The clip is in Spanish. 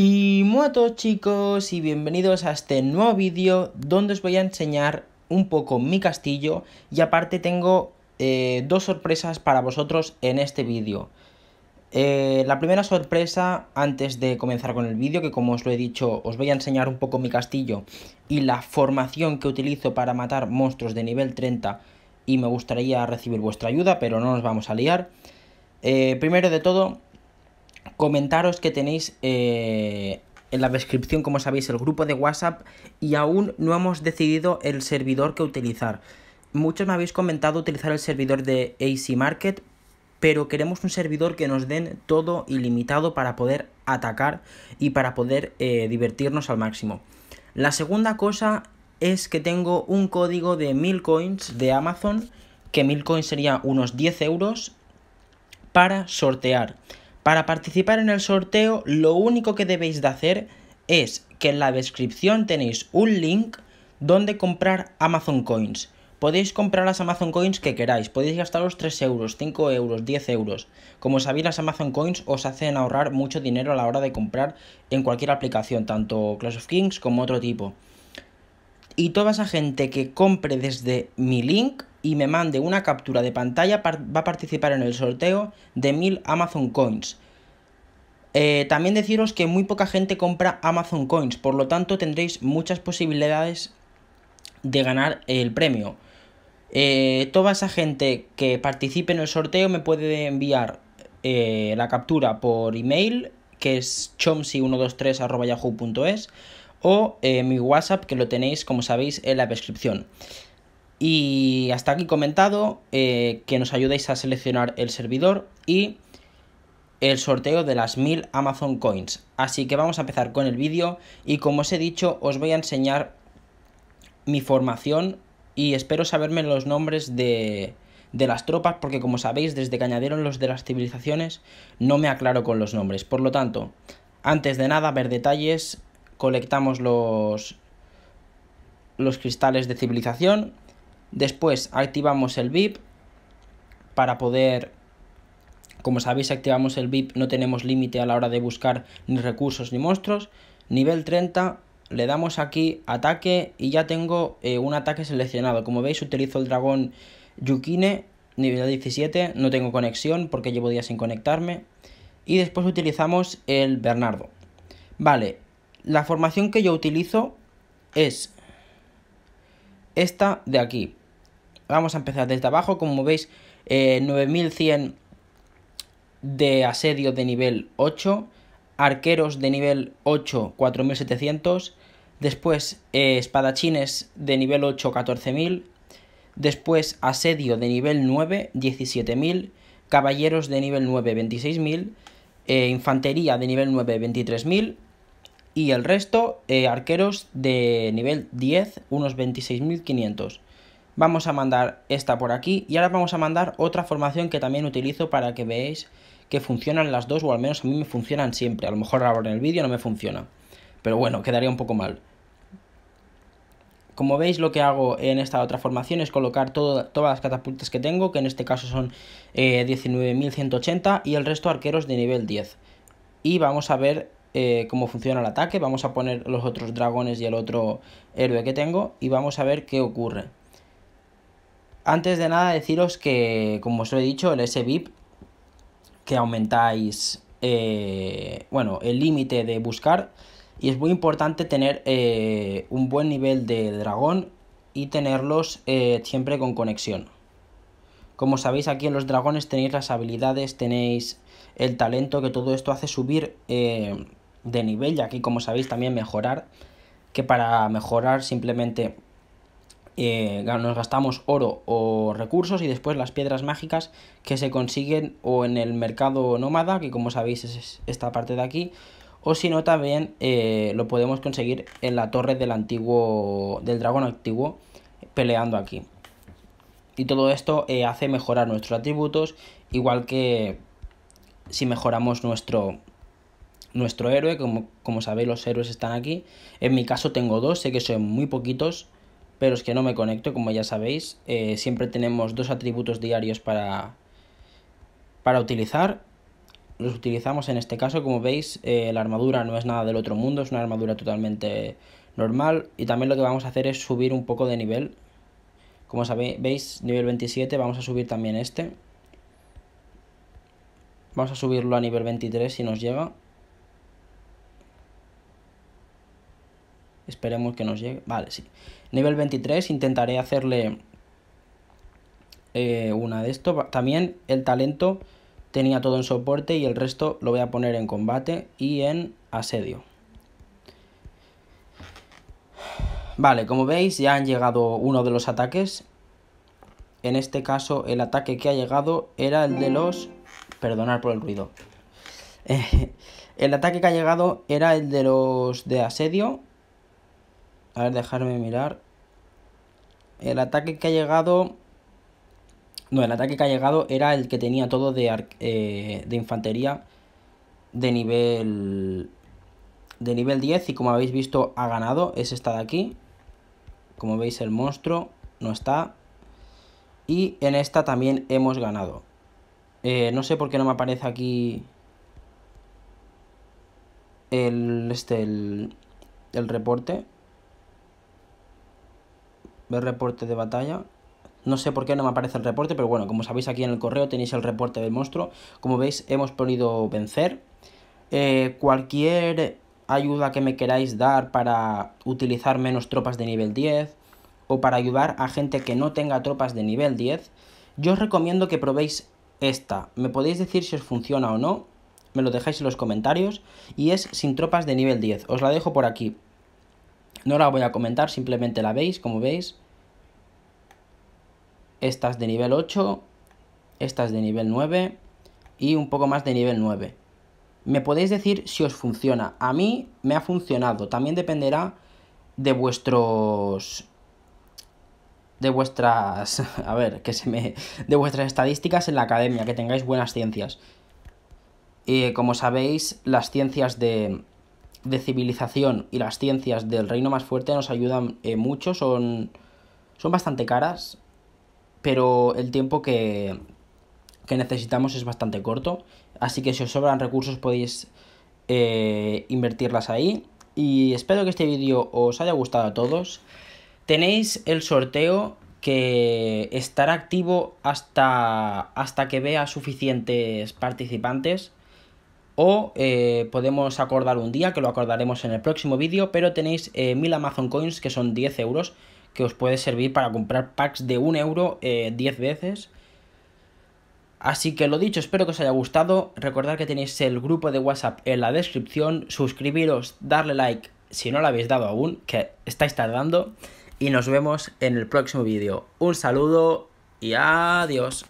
Y muertos chicos y bienvenidos a este nuevo vídeo donde os voy a enseñar un poco mi castillo y aparte tengo eh, dos sorpresas para vosotros en este vídeo. Eh, la primera sorpresa antes de comenzar con el vídeo que como os lo he dicho os voy a enseñar un poco mi castillo y la formación que utilizo para matar monstruos de nivel 30 y me gustaría recibir vuestra ayuda pero no nos vamos a liar. Eh, primero de todo comentaros que tenéis eh, en la descripción, como sabéis, el grupo de WhatsApp y aún no hemos decidido el servidor que utilizar. Muchos me habéis comentado utilizar el servidor de AC Market, pero queremos un servidor que nos den todo ilimitado para poder atacar y para poder eh, divertirnos al máximo. La segunda cosa es que tengo un código de 1000 coins de Amazon, que 1000 coins sería unos 10 euros, para sortear. Para participar en el sorteo lo único que debéis de hacer es que en la descripción tenéis un link donde comprar Amazon Coins. Podéis comprar las Amazon Coins que queráis, podéis los 3 euros, 5 euros, 10 euros. Como sabéis, las Amazon Coins os hacen ahorrar mucho dinero a la hora de comprar en cualquier aplicación, tanto Clash of Kings como otro tipo. Y toda esa gente que compre desde mi link y me mande una captura de pantalla va a participar en el sorteo de 1000 Amazon Coins. Eh, también deciros que muy poca gente compra Amazon Coins, por lo tanto tendréis muchas posibilidades de ganar el premio. Eh, toda esa gente que participe en el sorteo me puede enviar eh, la captura por email, que es chomsi123.yahoo.es, o mi WhatsApp, que lo tenéis, como sabéis, en la descripción. Y hasta aquí comentado, que nos ayudéis a seleccionar el servidor y el sorteo de las 1000 Amazon Coins. Así que vamos a empezar con el vídeo y como os he dicho os voy a enseñar mi formación y espero saberme los nombres de, de las tropas porque como sabéis desde que añadieron los de las civilizaciones no me aclaro con los nombres. Por lo tanto, antes de nada ver detalles, colectamos los, los cristales de civilización, después activamos el VIP para poder como sabéis, activamos el VIP, no tenemos límite a la hora de buscar ni recursos ni monstruos. Nivel 30, le damos aquí ataque y ya tengo eh, un ataque seleccionado. Como veis, utilizo el dragón Yukine, nivel 17, no tengo conexión porque llevo días sin conectarme. Y después utilizamos el Bernardo. Vale, la formación que yo utilizo es esta de aquí. Vamos a empezar desde abajo, como veis, 9100 eh, de asedio de nivel 8, arqueros de nivel 8 4700, después eh, espadachines de nivel 8 14000, después asedio de nivel 9 17000, caballeros de nivel 9 26000, eh, infantería de nivel 9 23000 y el resto eh, arqueros de nivel 10 unos 26500. Vamos a mandar esta por aquí y ahora vamos a mandar otra formación que también utilizo para que veáis que funcionan las dos o al menos a mí me funcionan siempre. A lo mejor ahora en el vídeo no me funciona, pero bueno, quedaría un poco mal. Como veis lo que hago en esta otra formación es colocar todas las catapultas que tengo, que en este caso son 19.180 eh, y el resto arqueros de nivel 10. Y vamos a ver eh, cómo funciona el ataque, vamos a poner los otros dragones y el otro héroe que tengo y vamos a ver qué ocurre. Antes de nada deciros que, como os he dicho, el VIP que aumentáis, eh, bueno, el límite de buscar. Y es muy importante tener eh, un buen nivel de dragón y tenerlos eh, siempre con conexión. Como sabéis aquí en los dragones tenéis las habilidades, tenéis el talento, que todo esto hace subir de nivel y aquí como sabéis también mejorar, que para mejorar simplemente eh, nos gastamos oro o recursos y después las piedras mágicas que se consiguen o en el mercado nómada, que como sabéis es esta parte de aquí, o si no también eh, lo podemos conseguir en la torre del antiguo del dragón antiguo peleando aquí. Y todo esto eh, hace mejorar nuestros atributos, igual que si mejoramos nuestro nuestro héroe, como, como sabéis los héroes están aquí. En mi caso tengo dos, sé que son muy poquitos, pero es que no me conecto, como ya sabéis. Eh, siempre tenemos dos atributos diarios para, para utilizar. Los utilizamos en este caso, como veis, eh, la armadura no es nada del otro mundo, es una armadura totalmente normal. Y también lo que vamos a hacer es subir un poco de nivel. Como sabéis, veis, nivel 27, vamos a subir también este. Vamos a subirlo a nivel 23 si nos llega. Esperemos que nos llegue. Vale, sí. Nivel 23, intentaré hacerle eh, una de esto. También el talento tenía todo en soporte y el resto lo voy a poner en combate y en asedio. Vale, como veis ya han llegado uno de los ataques. En este caso el ataque que ha llegado era el de los... Perdonar por el ruido. el ataque que ha llegado era el de los de asedio a ver, dejarme mirar. El ataque que ha llegado... No, el ataque que ha llegado era el que tenía todo de, eh, de infantería de nivel de nivel 10 y como habéis visto ha ganado, es esta de aquí. Como veis el monstruo no está. Y en esta también hemos ganado. Eh, no sé por qué no me aparece aquí el, este, el, el reporte. Ver reporte de batalla. No sé por qué no me aparece el reporte, pero bueno, como sabéis aquí en el correo tenéis el reporte del monstruo. Como veis, hemos podido vencer. Eh, cualquier ayuda que me queráis dar para utilizar menos tropas de nivel 10 o para ayudar a gente que no tenga tropas de nivel 10, yo os recomiendo que probéis esta. Me podéis decir si os funciona o no, me lo dejáis en los comentarios y es sin tropas de nivel 10. Os la dejo por aquí. No la voy a comentar, simplemente la veis, como veis. estas de nivel 8, estas de nivel 9 y un poco más de nivel 9. Me podéis decir si os funciona. A mí me ha funcionado. También dependerá de vuestros de vuestras, a ver, que se me, de vuestras estadísticas en la academia, que tengáis buenas ciencias. y eh, como sabéis, las ciencias de, de civilización y las ciencias del reino más fuerte nos ayudan eh, mucho, son, son bastante caras, pero el tiempo que, que necesitamos es bastante corto, así que si os sobran recursos podéis eh, invertirlas ahí. Y espero que este vídeo os haya gustado a todos. Tenéis el sorteo que estará activo hasta, hasta que vea suficientes participantes o eh, podemos acordar un día, que lo acordaremos en el próximo vídeo, pero tenéis 1000 eh, Amazon Coins, que son 10 euros, que os puede servir para comprar packs de 1 euro 10 eh, veces. Así que lo dicho, espero que os haya gustado. Recordad que tenéis el grupo de WhatsApp en la descripción. Suscribiros, darle like si no lo habéis dado aún, que estáis tardando. Y nos vemos en el próximo vídeo. Un saludo y adiós.